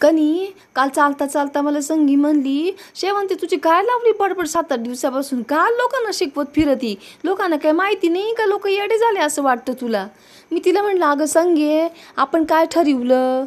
कनी काल चालता चालता मला संगी म्हणली शेवंती तुझी काय लावली बडबड सात आठ दिवसापासून का लोकांना शिकवत फिरती लोकांना काय माहिती नाही का लोक येडे झाले असं वाटतं तुला मी तिला म्हणलं अगं संगे आपण काय ठरवलं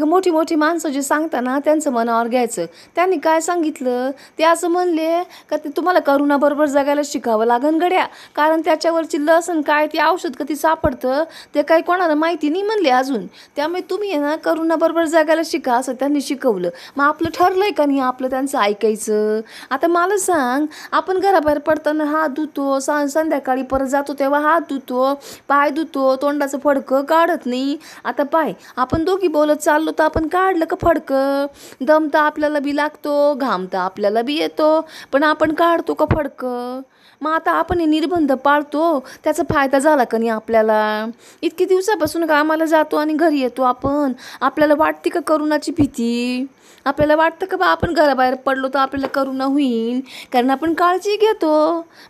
तर मोठी मोठी माणसं सांगता सांगताना त्यांचं मनावर घ्यायचं त्यांनी काय सांगितलं ते असं म्हणले का ते तुम्हाला करुणाबरोबर जगायला शिकावं लागन गड्या कारण त्याच्यावरची लस आणि काय ते औषध कधी सापडतं ते काही कोणाला माहिती नाही म्हणले अजून त्यामुळे तुम्ही ना करुणाबरोबर जगायला शिका असं त्यांनी शिकवलं मग आपलं ठरलं का नाही आपलं त्यांचं ऐकायचं आता मला सांग आपण घराबाहेर पडताना हात धुतो सा संध्याकाळी परत जातो तेव्हा हात धुतो पाय धुतो तोंडाचं फडकं काढत नाही आता पाय आपण दोघी बोलत चाल चाललो तर आपण काढलं का फडकं दम तर आपल्याला बी लागतो घाम तर आपल्याला बी येतो पण आपण काढतो का फडकं मग आता आपण हे निर्बंध पाळतो त्याचा फायदा झाला का नाही आपल्याला इतके दिवसापासून कामाला जातो आणि घरी येतो आपण आपल्याला वाटते का करोनाची भीती आपल्याला वाटतं का बा आपण घराबाहेर पडलो तर आपल्याला करोना होईल कारण आपण काळजी घेतो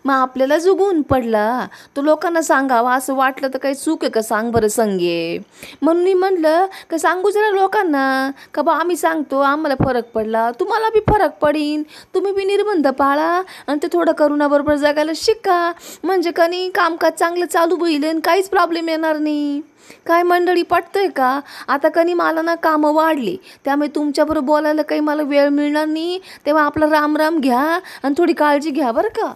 मग आपल्याला जुगून पडला तो लोकांना सांगावा असं वाटलं तर काही चूक आहे का सांग बरं संगे म्हणून मी म्हटलं का सांगू जरा लोकांना का बा आम्ही सांगतो आम्हाला फरक पडला तुम्हाला बी फरक पडीन तुम्ही बी निर्बंध पाळा आणि ते थोडं करोनाबरोबर जगायला शिका म्हणजे कनी कामकाज चांगलं चालू होईल आणि काहीच प्रॉब्लेम येणार नाही काय मंडळी पटतंय का आता कनी मला ना कामं वाढली त्यामुळे तुमच्याबरोबर बोलायला काही मला वेळ मिळणार नाही तेव्हा आपला रामराम घ्या आणि थोडी काळजी घ्या बरं का